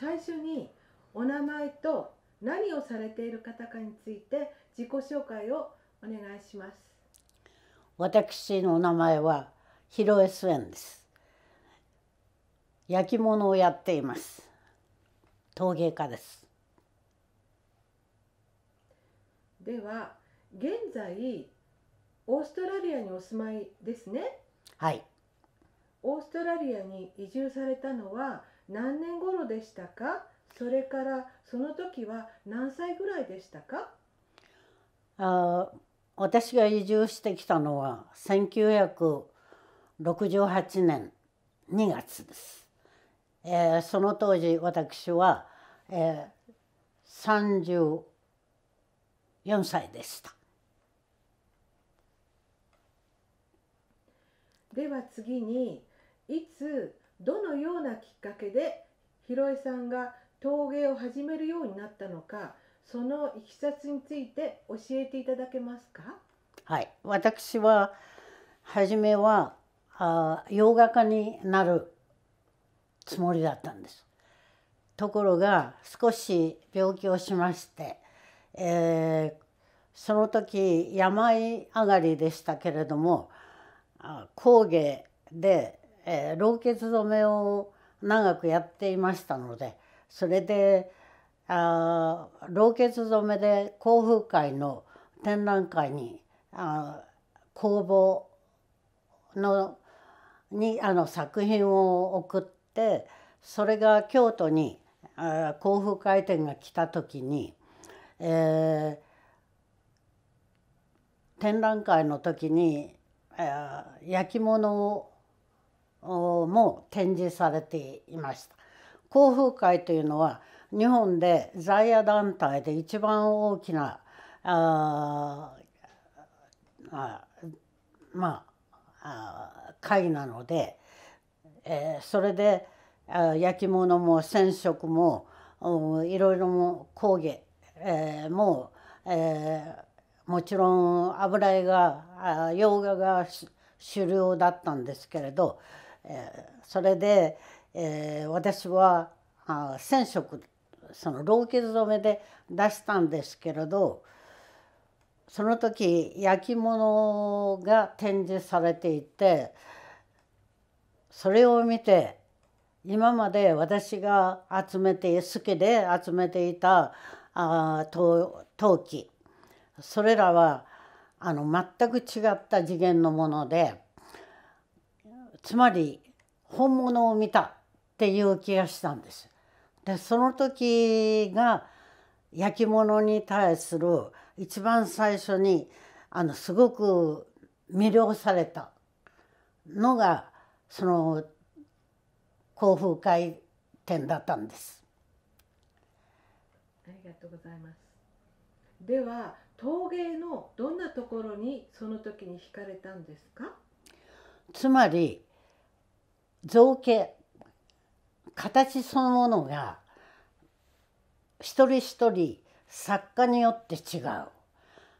最初にお名前と何をされている方かについて自己紹介をお願いします私のお名前は広江スエンです焼き物をやっています陶芸家ですでは現在オーストラリアにお住まいですねはいオーストラリアに移住されたのは何年頃でしたかそれからその時は何歳ぐらいでしたかあ私が移住してきたのは1968年2月です、えー、その当時私は、えー、34歳でしたでは次にいつどのようなきっかけで広江さんが陶芸を始めるようになったのかそのいきさつについて教えていただけますかはい私は初めはあ洋画家になるつもりだったんですところが少し病気をしまして、えー、その時病上がりでしたけれども工芸でえー、老血染めを長くやっていましたのでそれであ老血染めで甲府会の展覧会にあ工房のにあの作品を送ってそれが京都に甲府会展が来た時に、えー、展覧会の時に、えー、焼き物をも展示されていました。航風会というのは日本で在野団体で一番大きなああまあ会なので、えー、それで焼き物も染色もいろいろも工芸、えー、もえー、もちろん油絵が洋画が主流だったんですけれどそれで、えー、私は染色その老傷染めで出したんですけれどその時焼き物が展示されていてそれを見て今まで私が集めて好きで集めていたあ陶器それらはあの全く違った次元のもので。つまり本物を見たっていう気がしたんです。でその時が焼き物に対する一番最初にあのすごく魅了されたのがその興風会展だったんです。ありがとうございます。では陶芸のどんなところにその時に惹かれたんですかつまり造形形そのものが一人一人作家によって違う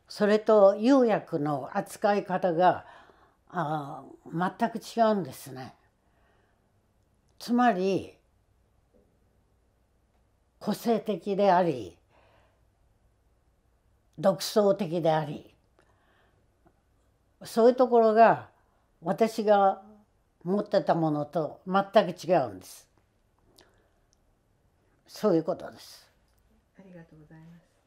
それと釉薬の扱い方があ全く違うんですね。つまり個性的であり独創的でありそういうところが私が持ってたものと全く違うんです。そういうことです。ありがとうございます。